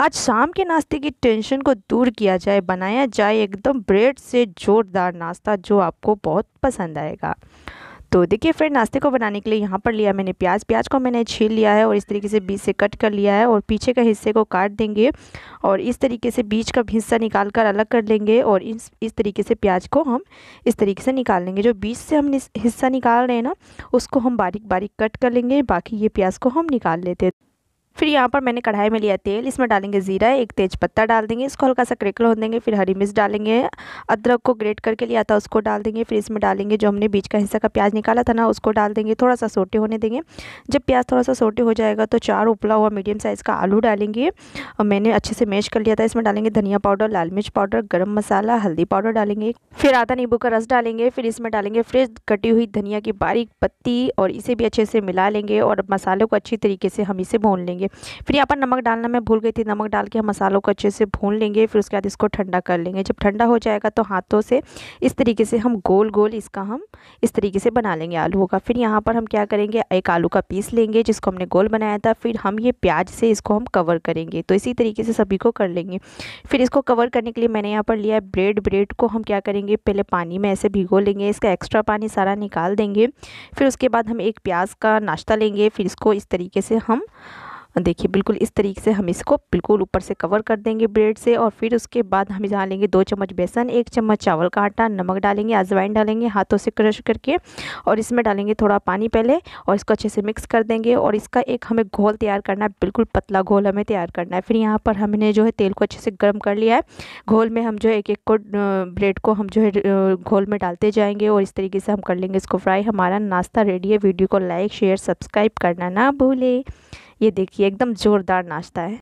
आज शाम के नाश्ते की टेंशन को दूर किया जाए बनाया जाए एकदम ब्रेड से जोरदार नाश्ता जो आपको बहुत पसंद आएगा तो देखिए फ्रेंड नाश्ते को बनाने के लिए यहाँ पर लिया मैंने प्याज प्याज को मैंने छील लिया है और इस तरीके से बीज से कट कर लिया है और पीछे के हिस्से को काट देंगे और इस तरीके से बीज का हिस्सा निकाल कर अलग कर लेंगे और इस इस तरीके से प्याज को हम इस तरीके से निकाल लेंगे जो बीच से हम हिस्सा निकाल रहे हैं ना उसको हम बारीक बारीक कट कर लेंगे बाकी ये प्याज को हम निकाल लेते हैं फिर यहाँ पर मैंने कढ़ाई में लिया तेल इसमें डालेंगे ज़ीरा एक तेज पत्ता डाल देंगे इसको हल्का सा क्रिकल हो देंगे फिर हरी मिर्च डालेंगे अदरक को ग्रेट करके लिया था उसको डाल देंगे फिर इसमें डालेंगे जो हमने बीच का हिस्सा का प्याज निकाला था ना उसको डाल देंगे थोड़ा सा सोटे होने देंगे जब प्याज थोड़ा सा सोटे हो जाएगा तो चार उपला हुआ मीडियम साइज़ का आलू डालेंगे और मैंने अच्छे से मैश कर लिया था इसमें डालेंगे धनिया पाउडर लाल मिर्च पाउडर गर्म मसाला हल्दी पाउडर डालेंगे फिर आधा नींबू का रस डालेंगे फिर इसमें डालेंगे फ्रेश कटी हुई धनिया की बारीक पत्ती और इसे भी अच्छे से मिला लेंगे और मसालों को अच्छी तरीके से हम इसे भून लेंगे लेंगे फिर यहाँ पर नमक डालना मैं भूल गई थी नमक डाल के हम मसालों को अच्छे से भून लेंगे फिर उसके बाद इसको ठंडा कर लेंगे जब ठंडा हो जाएगा तो हाथों से इस तरीके से हम गोल गोल इसका हम इस तरीके से बना लेंगे आलूओं का फिर यहाँ पर हम क्या करेंगे एक आलू का पीस लेंगे जिसको हमने गोल बनाया था फिर हम ये प्याज से इसको हम कवर करेंगे तो इसी तरीके से सभी को कर लेंगे फिर इसको कवर करने के लिए मैंने यहाँ पर लिया है ब्रेड ब्रेड को हम क्या करेंगे पहले पानी में ऐसे भिगो लेंगे इसका एक्स्ट्रा पानी सारा निकाल देंगे फिर उसके बाद हम एक प्याज का नाश्ता लेंगे फिर इसको इस तरीके से हम देखिए बिल्कुल इस तरीके से हम इसको बिल्कुल ऊपर से कवर कर देंगे ब्रेड से और फिर उसके बाद हम यहाँ लेंगे दो चम्मच बेसन एक चम्मच चावल का आटा नमक डालेंगे अजवाइन डालेंगे हाथों से क्रश करके और इसमें डालेंगे थोड़ा पानी पहले और इसको अच्छे से मिक्स कर देंगे और इसका एक हमें घोल तैयार करना है बिल्कुल पतला घोल हमें तैयार करना है फिर यहाँ पर हमने जो है तेल को अच्छे से गर्म कर लिया है घोल में हम जो है एक एक को ब्रेड को हम जो है घोल में डालते जाएंगे और इस तरीके से हम कर लेंगे इसको फ्राई हमारा नाश्ता रेडी है वीडियो को लाइक शेयर सब्सक्राइब करना ना भूलें ये देखिए एकदम जोरदार नाश्ता है